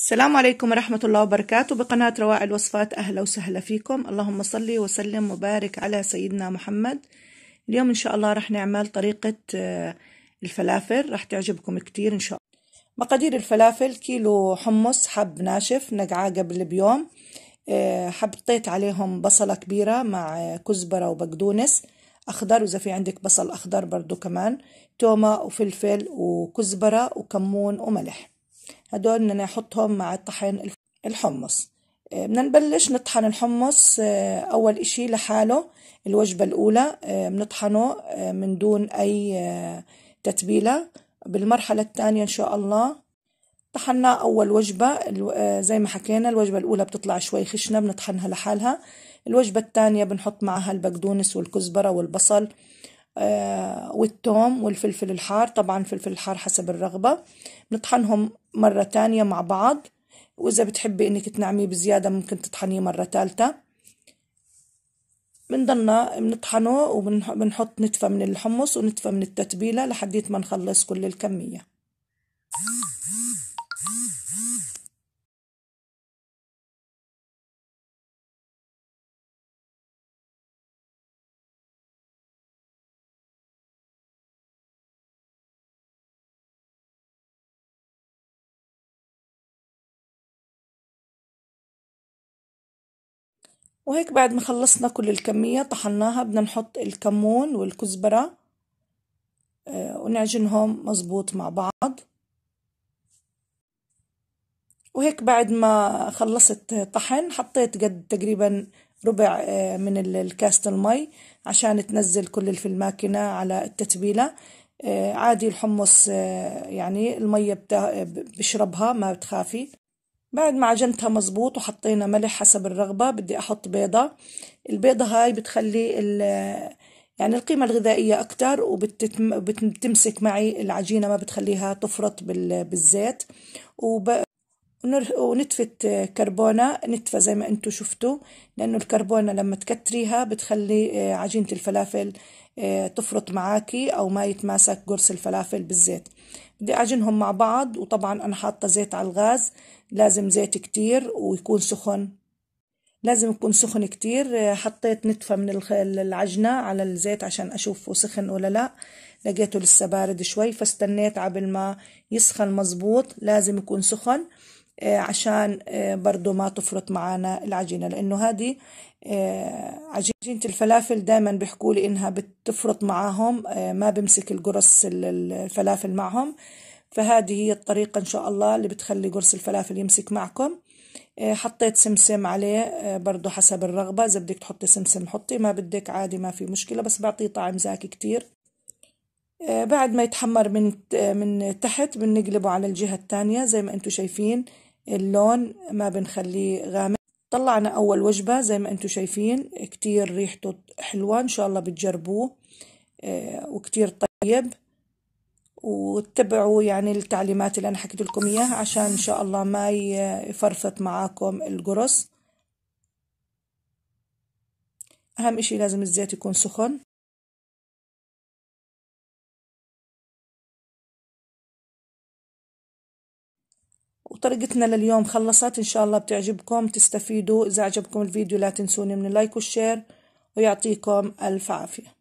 السلام عليكم ورحمة الله وبركاته بقناة رواع الوصفات أهلا وسهلا فيكم اللهم صلي وسلم وبارك على سيدنا محمد اليوم إن شاء الله رح نعمل طريقة آه، الفلافل رح تعجبكم كتير إن شاء الله مقادير الفلافل كيلو حمص حب ناشف نقعة قبل بيوم آه، حطيت عليهم بصلة كبيرة مع كزبرة وبقدونس أخضر وإذا في عندك بصل أخضر برضو كمان تومة وفلفل وكزبرة وكمون وملح هدول بدنا نحطهم مع الطحين الحمص آه، بدنا نبلش نطحن الحمص آه، أول إشي لحاله الوجبة الأولى بنطحنه آه، من دون أي تتبيلة بالمرحلة الثانية إن شاء الله طحنا أول وجبة زي ما حكينا الوجبة الأولى بتطلع شوي خشنة بنطحنها لحالها الوجبة الثانية بنحط معها البقدونس والكزبرة والبصل آه، والثوم والفلفل الحار طبعا فلفل الحار حسب الرغبة بنطحنهم مرة تانية مع بعض وإذا بتحبي إنك تنعميه بزيادة ممكن تطحنيه مرة تالتة بنضلنا بنطحنه وبنحط نتفة من الحمص ونتفة من التتبيلة لحديت ما نخلص كل الكمية وهيك بعد ما خلصنا كل الكمية طحناها بدنا نحط الكمون والكزبرة آه، ونعجنهم مزبوط مع بعض وهيك بعد ما خلصت طحن حطيت قد تقريبا ربع آه، من الكاسة المي عشان تنزل كل اللي في الماكينة على التتبيلة آه، عادي الحمص يعني المية بشربها ما بتخافي بعد ما عجنتها مظبوط وحطينا ملح حسب الرغبة بدي أحط بيضة البيضة هاي بتخلي يعني القيمة الغذائية أكتر وبتمسك معي العجينة ما بتخليها تفرط بالزيت وب... ونتفة كربونة نتفة زي ما انتم شفتوا لأنه الكربونة لما تكتريها بتخلي آه، عجينة الفلافل آه، تفرط معاكي أو ما يتماسك قرص الفلافل بالزيت بدي أعجنهم مع بعض وطبعا أنا حاطة زيت على الغاز لازم زيت كتير ويكون سخن لازم يكون سخن كتير حطيت نتفة من العجنة على الزيت عشان أشوفه سخن ولا لا لقيته لسه بارد شوي فاستنيت عبل ما يسخن مزبوط لازم يكون سخن آه، عشان آه، برضو ما تفرط معانا العجينة لأنه هذه آه، عجينة الفلافل دايما بيحكوا لي إنها بتفرط معاهم ما بمسك القرص الفلافل معهم فهذه هي الطريقة إن شاء الله اللي بتخلي قرص الفلافل يمسك معكم حطيت سمسم عليه برضو حسب الرغبة إذا بدك تحطي سمسم حطي ما بدك عادي ما في مشكلة بس بعطيه طعم زاكي كتير بعد ما يتحمر من من تحت بنقلبه على الجهة الثانية زي ما انتم شايفين اللون ما بنخليه غامق طلعنا أول وجبة زي ما انتم شايفين كتير ريحته حلوة إن شاء الله بتجربوه آه، وكتير طيب واتبعوا يعني التعليمات اللي أنا حكيت لكم إياها عشان إن شاء الله ما يفرفط معاكم القرص أهم إشي لازم الزيت يكون سخن وطريقتنا لليوم خلصت إن شاء الله بتعجبكم تستفيدوا إذا عجبكم الفيديو لا تنسوني من اللايك والشير ويعطيكم ألف عافية